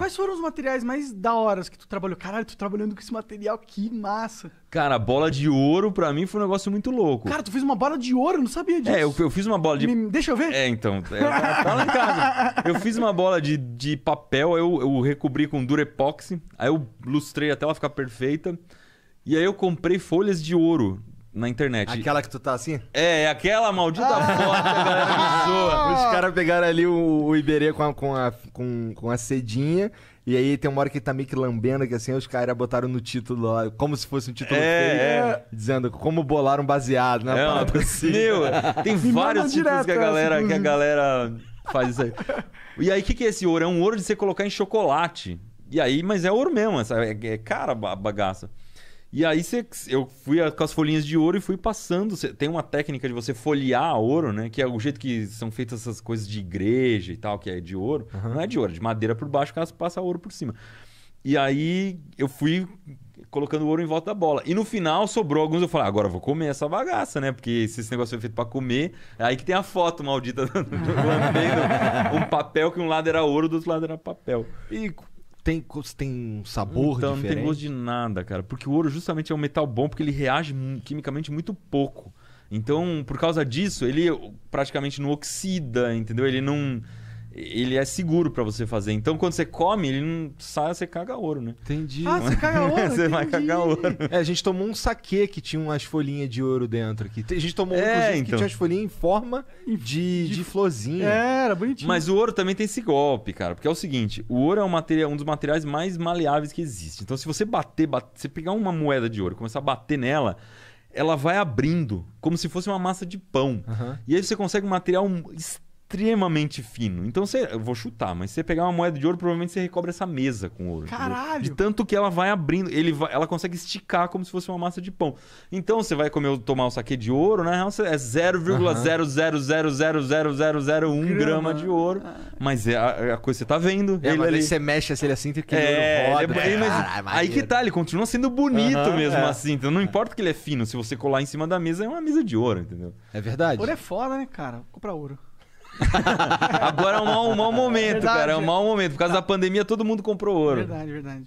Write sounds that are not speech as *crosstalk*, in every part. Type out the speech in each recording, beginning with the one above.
Quais foram os materiais mais da hora que tu trabalhou? Caralho, tu trabalhando com esse material, que massa. Cara, bola de ouro pra mim foi um negócio muito louco. Cara, tu fez uma bola de ouro, eu não sabia disso. É, eu, eu fiz uma bola de. Me, deixa eu ver? É, então. É, tá lá em casa. Eu fiz uma bola de, de papel, eu, eu recobri com durepox, aí eu lustrei até ela ficar perfeita. E aí eu comprei folhas de ouro na internet. Aquela que tu tá assim? É, é aquela maldita ah! foto galera zoa. *laughs* Os caras pegaram ali o, o Iberê com a, com, a, com, com a cedinha. E aí tem uma hora que tá meio que lambendo, que assim, os caras botaram no título lá, como se fosse um título é, feio, é. dizendo como bolaram baseado na é, *laughs* assim. Meu, tem vários títulos que a galera, que a galera faz isso aí. E aí, o que, que é esse ouro? É um ouro de você colocar em chocolate. E aí, mas é ouro mesmo, é, é cara a bagaça. E aí você, eu fui com as folhinhas de ouro e fui passando. Tem uma técnica de você folhear ouro, né? Que é o jeito que são feitas essas coisas de igreja e tal, que é de ouro. Uhum. Não é de ouro, é de madeira por baixo, que cara passa ouro por cima. E aí eu fui colocando ouro em volta da bola. E no final sobrou alguns. Eu falei, agora eu vou comer essa bagaça, né? Porque se esse negócio foi feito para comer. É aí que tem a foto maldita *laughs* lambendo um papel que um lado era ouro, do outro lado era papel. E tem, tem um sabor então, diferente? Não tem gosto de nada, cara. Porque o ouro justamente é um metal bom porque ele reage quimicamente muito pouco. Então, por causa disso, ele praticamente não oxida, entendeu? Ele não ele é seguro para você fazer. Então, quando você come, ele não sai, você caga ouro, né? Entendi. Ah, você caga *laughs* ouro? você entendi. vai cagar ouro. É, a gente tomou um saquê que tinha umas folhinhas de ouro dentro aqui. A gente tomou é, um então. que tinha as folhinhas em forma de, de florzinha. É, era bonitinho. Mas o ouro também tem esse golpe, cara. Porque é o seguinte, o ouro é um, material, um dos materiais mais maleáveis que existe. Então, se você bater, bater você pegar uma moeda de ouro começar a bater nela ela vai abrindo, como se fosse uma massa de pão. Uhum. E aí você consegue um material extremamente fino. Então você, eu vou chutar, mas se você pegar uma moeda de ouro, provavelmente você recobre essa mesa com ouro. Caralho! De tanto que ela vai abrindo, ele vai, ela consegue esticar como se fosse uma massa de pão. Então você vai comer, tomar um saque de ouro, na né? real é 0,0000001 grama de ouro, ah. mas é a, a coisa que você tá vendo. É, ele ali... você mexe assim, ele assim, que é, roda. É, Caralho, é aí que tá, ele continua sendo bonito uhum, mesmo é. assim. Então não importa que ele é fino, se você colar em cima da mesa, é uma mesa de ouro, entendeu? É verdade. Ouro é foda, né, cara? Vou comprar ouro. *laughs* Agora é um mau, um mau momento, verdade. cara. É um mau momento. Por causa tá. da pandemia, todo mundo comprou ouro. Verdade, verdade.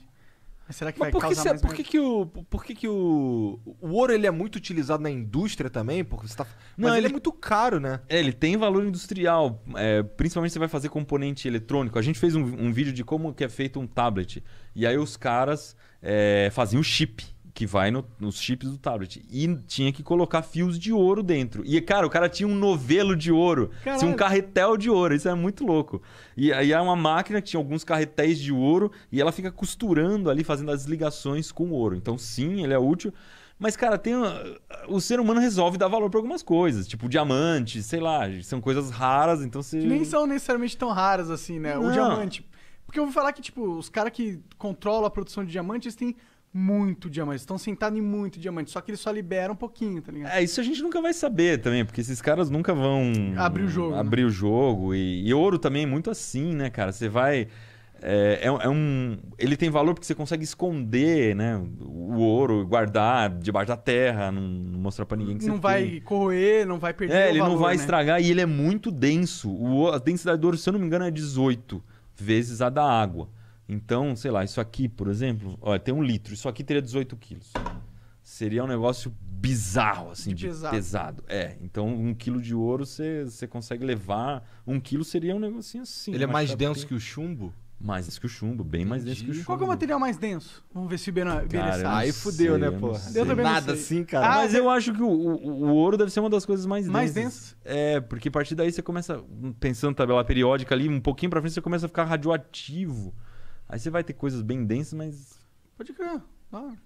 Mas será que Mas vai por que causar cê, mais... Por que, que, o, por que, que o, o ouro ele é muito utilizado na indústria também? Porque você tá... Não, ele, é ele, é muito caro, né? É, ele tem valor industrial. É, principalmente você vai fazer componente eletrônico. A gente fez um, um, vídeo de como que é feito um tablet. E aí os caras é, faziam o chip que vai no, nos chips do tablet. E tinha que colocar fios de ouro dentro. E, cara, o cara tinha um novelo de ouro, tinha um carretel de ouro. Isso é muito louco. E aí é uma máquina que tinha alguns carretéis de ouro e ela fica costurando ali, fazendo as ligações com ouro. Então, sim, ele é útil. Mas, cara, tem ah, o ser humano resolve dar valor para algumas coisas, tipo diamante, sei lá, são coisas raras, então você. Nem são necessariamente tão raras assim, né? Não. O diamante. Porque eu vou falar que, tipo, os caras que controlam a produção de diamantes têm muito diamante. Estão sentados em muito diamante. Só que eles só liberam um pouquinho, tá ligado? É, isso a gente nunca vai saber também, porque esses caras nunca vão. Abrir o jogo. Né? Abrir né? o jogo. E, e, ouro também é muito assim, né, cara? Você vai. É, é, é, um, ele tem valor porque você consegue esconder né, o ouro, guardar debaixo da terra, não, não mostrar para ninguém que não você vai tem. corroer, não vai perder. É, ele valor, não vai né? estragar e ele é muito denso. O, a densidade do ouro, se eu não me engano, é 18 vezes a da água. Então, sei lá, isso aqui, por exemplo, olha, tem um litro, isso aqui teria 18 quilos. Seria um negócio bizarro, assim, de, de pesado. É, então um quilo de ouro você consegue levar. Um quilo seria um negocinho assim. Ele é mais denso que o chumbo? Mais denso que o chumbo, bem mais denso que o chumbo. Qual é o material mais denso? Vamos ver se o Bena Aí fudeu, né, pô? também Nada assim, cara. Ah, mas eu acho que o, o, o, ouro deve ser uma das coisas mais densas. Mais densas? É, porque a partir daí você começa, pensando na tabela periódica ali, um pouquinho pra frente você começa a ficar radioativo. Aí você vai ter coisas bem densas, mas. Pode crer, claro.